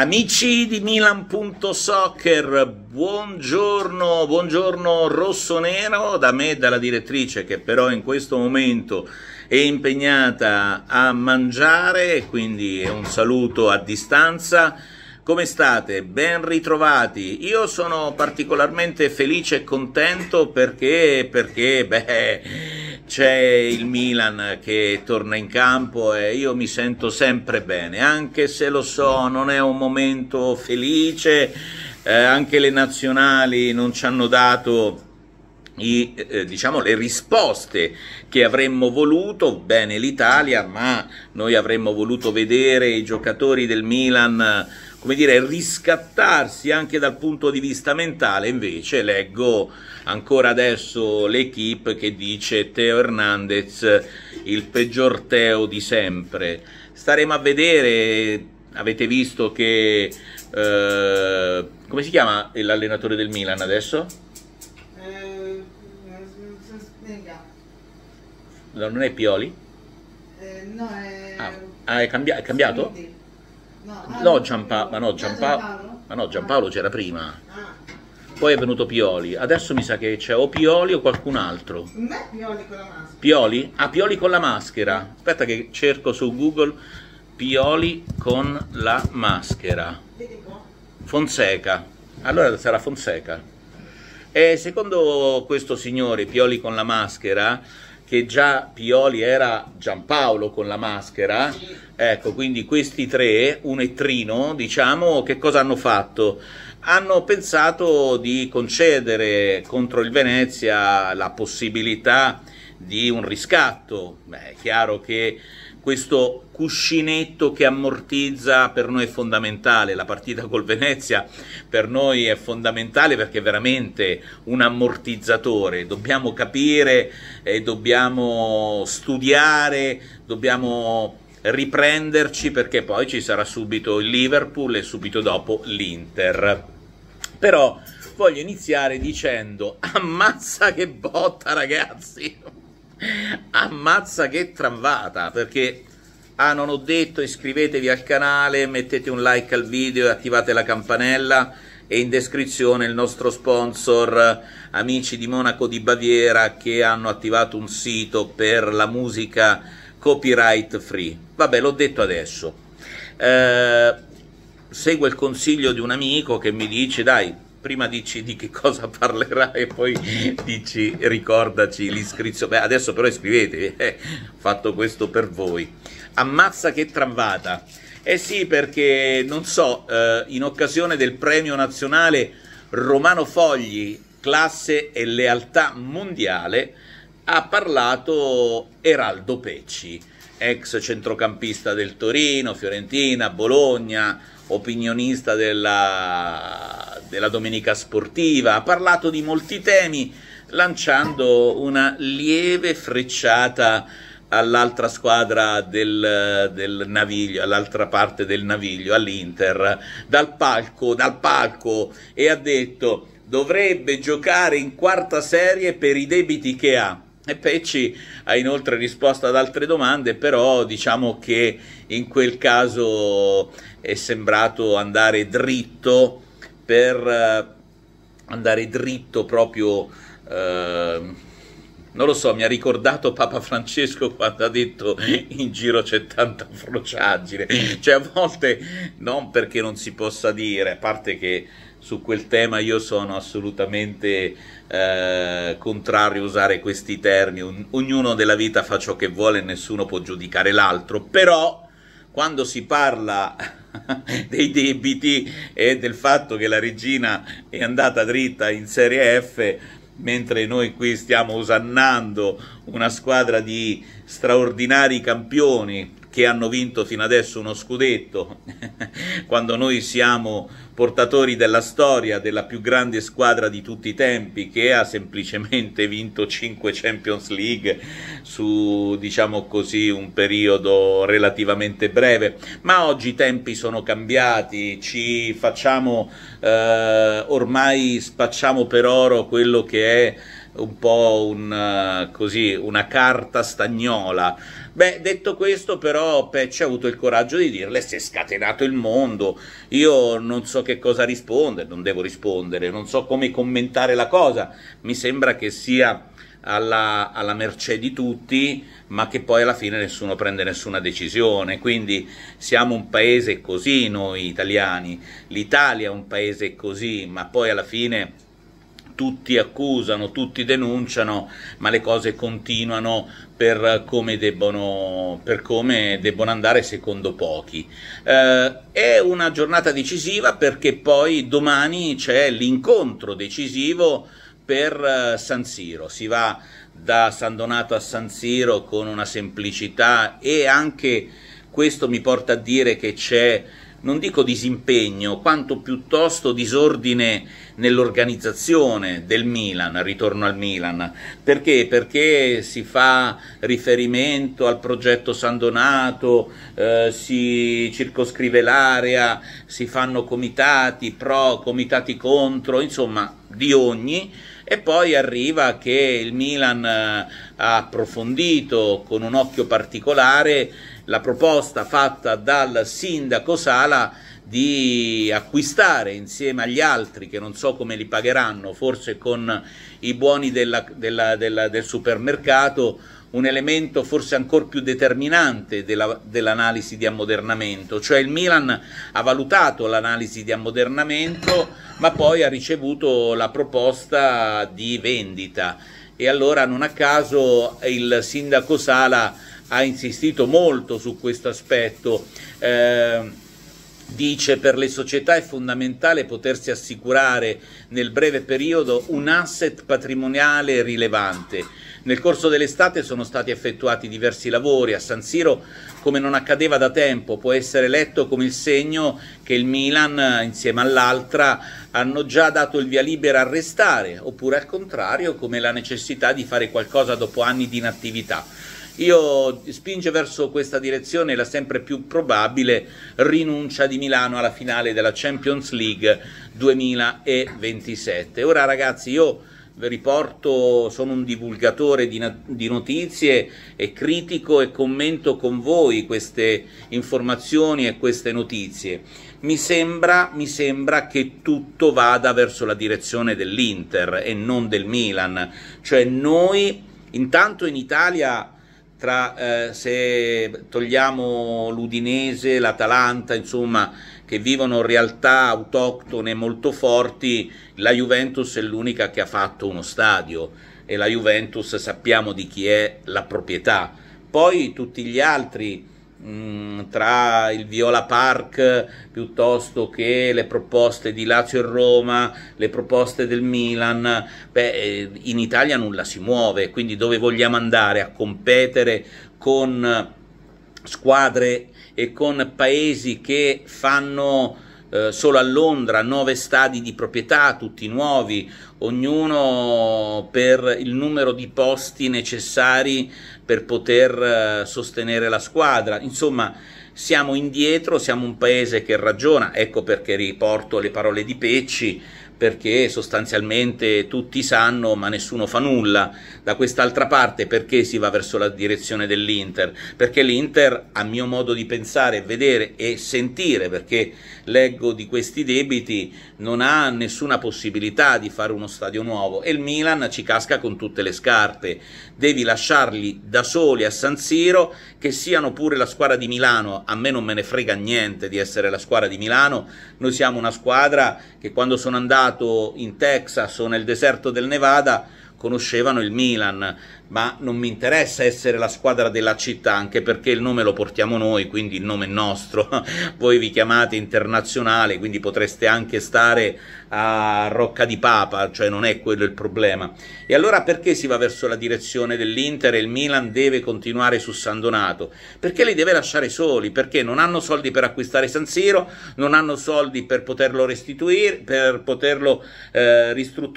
Amici di Milan.soccer, buongiorno, buongiorno Rosso Nero, da me e dalla direttrice che però in questo momento è impegnata a mangiare, quindi un saluto a distanza. Come state? Ben ritrovati. Io sono particolarmente felice e contento perché, perché, beh, c'è il Milan che torna in campo e io mi sento sempre bene, anche se lo so, non è un momento felice, eh, anche le nazionali non ci hanno dato i, eh, diciamo, le risposte che avremmo voluto, bene l'Italia, ma noi avremmo voluto vedere i giocatori del Milan come dire, riscattarsi anche dal punto di vista mentale. Invece leggo ancora adesso l'equipe che dice Teo Hernandez il peggior Teo di sempre. Staremo a vedere, avete visto che... Eh, come si chiama l'allenatore del Milan adesso? Eh, non è Pioli? Eh, no, è... Ah, ah è, cambi è cambiato? Sì, No, Giampaolo, ma no, Giampaolo, ma no, Giampaolo c'era prima. Poi è venuto Pioli. Adesso mi sa che c'è o Pioli o qualcun altro. Non è Pioli con la maschera. Pioli? Ah, Pioli con la maschera. Aspetta che cerco su Google Pioli con la maschera. Fonseca. Allora sarà Fonseca. E secondo questo signore Pioli con la maschera che già Pioli era Giampaolo con la maschera, ecco, quindi questi tre, un ettrino, diciamo, che cosa hanno fatto? Hanno pensato di concedere contro il Venezia la possibilità di un riscatto. Beh, è chiaro che questo cuscinetto che ammortizza per noi è fondamentale, la partita col Venezia per noi è fondamentale perché è veramente un ammortizzatore, dobbiamo capire, eh, dobbiamo studiare, dobbiamo riprenderci perché poi ci sarà subito il Liverpool e subito dopo l'Inter. Però voglio iniziare dicendo ammazza che botta ragazzi, ammazza che tramvata perché ah non ho detto iscrivetevi al canale, mettete un like al video e attivate la campanella e in descrizione il nostro sponsor Amici di Monaco di Baviera che hanno attivato un sito per la musica copyright free. Vabbè, l'ho detto adesso. Eh, seguo il consiglio di un amico che mi dice dai, prima dici di che cosa parlerà e poi dici ricordaci l'iscrizione. Beh, adesso però iscrivetevi, ho eh, fatto questo per voi. Ammazza che travata. Eh sì, perché non so, eh, in occasione del premio nazionale Romano Fogli, classe e lealtà mondiale, ha parlato Eraldo Pecci, ex centrocampista del Torino, Fiorentina, Bologna, opinionista della, della Domenica Sportiva, ha parlato di molti temi lanciando una lieve frecciata all'altra squadra del, del naviglio, all'altra parte del naviglio, all'Inter, dal palco, dal palco e ha detto dovrebbe giocare in quarta serie per i debiti che ha. E Pecci ha inoltre risposto ad altre domande, però diciamo che in quel caso è sembrato andare dritto per eh, andare dritto proprio eh, non lo so, mi ha ricordato Papa Francesco quando ha detto in giro c'è tanta frociaggine, cioè a volte non perché non si possa dire, a parte che su quel tema io sono assolutamente eh, contrario a usare questi termini, ognuno della vita fa ciò che vuole, e nessuno può giudicare l'altro, però quando si parla dei debiti e del fatto che la regina è andata dritta in Serie F, mentre noi qui stiamo osannando una squadra di straordinari campioni che hanno vinto fino adesso uno scudetto, quando noi siamo portatori della storia della più grande squadra di tutti i tempi che ha semplicemente vinto 5 Champions League su diciamo così un periodo relativamente breve, ma oggi i tempi sono cambiati, ci facciamo eh, ormai spacciamo per oro quello che è un po' un, eh, così, una carta stagnola Beh, detto questo, però, Patch ha avuto il coraggio di dirle: si è scatenato il mondo. Io non so che cosa rispondere, non devo rispondere, non so come commentare la cosa. Mi sembra che sia. Alla, alla, mercé di tutti, ma che poi alla fine nessuno prende nessuna decisione. Quindi siamo un paese così noi italiani, l'Italia è un paese così, ma poi alla fine tutti accusano, tutti denunciano, ma le cose continuano per come debbono, per come debbono andare secondo pochi. Eh, è una giornata decisiva perché poi domani c'è l'incontro decisivo per eh, San Siro, si va da San Donato a San Siro con una semplicità e anche questo mi porta a dire che c'è non dico disimpegno, quanto piuttosto disordine nell'organizzazione del Milan, ritorno al Milan. Perché? Perché si fa riferimento al progetto San Donato, eh, si circoscrive l'area, si fanno comitati pro, comitati contro, insomma di ogni e poi arriva che il Milan eh, ha approfondito con un occhio particolare la proposta fatta dal sindaco Sala di acquistare insieme agli altri che non so come li pagheranno, forse con i buoni della, della, della, del supermercato, un elemento forse ancora più determinante dell'analisi dell di ammodernamento, cioè il Milan ha valutato l'analisi di ammodernamento ma poi ha ricevuto la proposta di vendita e allora non a caso il sindaco Sala ha insistito molto su questo aspetto. Eh, Dice per le società è fondamentale potersi assicurare nel breve periodo un asset patrimoniale rilevante. Nel corso dell'estate sono stati effettuati diversi lavori, a San Siro come non accadeva da tempo può essere letto come il segno che il Milan insieme all'altra hanno già dato il via libera a restare oppure al contrario come la necessità di fare qualcosa dopo anni di inattività. Io spinge verso questa direzione la sempre più probabile rinuncia di Milano alla finale della Champions League 2027. Ora ragazzi, io vi riporto, sono un divulgatore di, di, notizie e critico e commento con voi queste informazioni e queste notizie. Mi sembra, mi sembra che tutto vada verso la direzione dell'Inter e non del Milan. Cioè noi, intanto in Italia tra eh, se togliamo l'Udinese, l'Atalanta, insomma, che vivono realtà autoctone molto forti, la Juventus è l'unica che ha fatto uno stadio e la Juventus sappiamo di chi è la proprietà. Poi tutti gli altri Mm, tra il Viola Park piuttosto che le proposte di Lazio e Roma, le proposte del Milan, beh, eh, in Italia nulla si muove, quindi dove vogliamo andare a competere con squadre e con paesi che fanno eh, solo a Londra, nove stadi di proprietà, tutti nuovi, ognuno per il numero di posti necessari per poter eh, sostenere la squadra. Insomma, siamo indietro, siamo un paese che ragiona, ecco perché riporto le parole di Pecci, perché sostanzialmente tutti sanno ma nessuno fa nulla, da quest'altra parte perché si va verso la direzione dell'Inter? Perché l'Inter, a mio modo di pensare, vedere e sentire, perché leggo di questi debiti, non ha nessuna possibilità di fare uno stadio nuovo e il Milan ci casca con tutte le scarpe, devi lasciarli da soli a San Siro, che siano pure la squadra di Milano, a me non me ne frega niente di essere la squadra di Milano, noi siamo una squadra che quando sono andato stato in Texas o nel deserto del Nevada conoscevano il Milan, ma non mi interessa essere la squadra della città, anche perché il nome lo portiamo noi, quindi il nome è nostro. Voi vi chiamate internazionale, quindi potreste anche stare a Rocca di Papa, cioè non è quello il problema. E allora perché si va verso la direzione dell'Inter e il Milan deve continuare su San Donato? Perché li deve lasciare soli, perché non hanno soldi per acquistare San Siro, non hanno soldi per poterlo restituire, per poterlo eh, ristrutturare,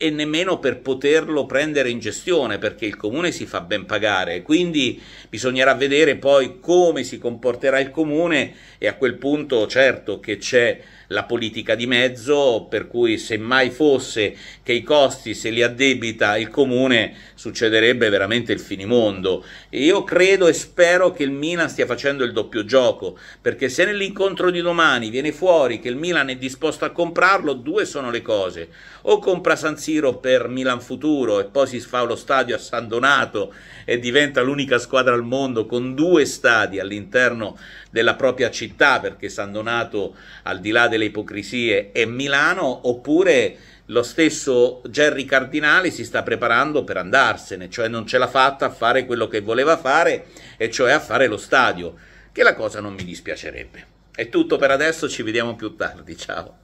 e nemmeno per poterlo prendere in gestione perché il comune si fa ben pagare quindi bisognerà vedere poi come si comporterà il comune e a quel punto certo che c'è la politica di mezzo, per cui se mai fosse che i costi se li addebita il comune succederebbe veramente il finimondo. Io credo e spero che il Milan stia facendo il doppio gioco, perché se nell'incontro di domani viene fuori che il Milan è disposto a comprarlo, due sono le cose. O compra San Siro per Milan Futuro e poi si fa lo stadio a San Donato e diventa l'unica squadra al mondo con due stadi all'interno della propria città, perché San Donato al di là del delle ipocrisie è Milano oppure lo stesso Gerry Cardinali si sta preparando per andarsene, cioè non ce l'ha fatta a fare quello che voleva fare, e cioè a fare lo stadio, che la cosa non mi dispiacerebbe. È tutto per adesso, ci vediamo più tardi, ciao.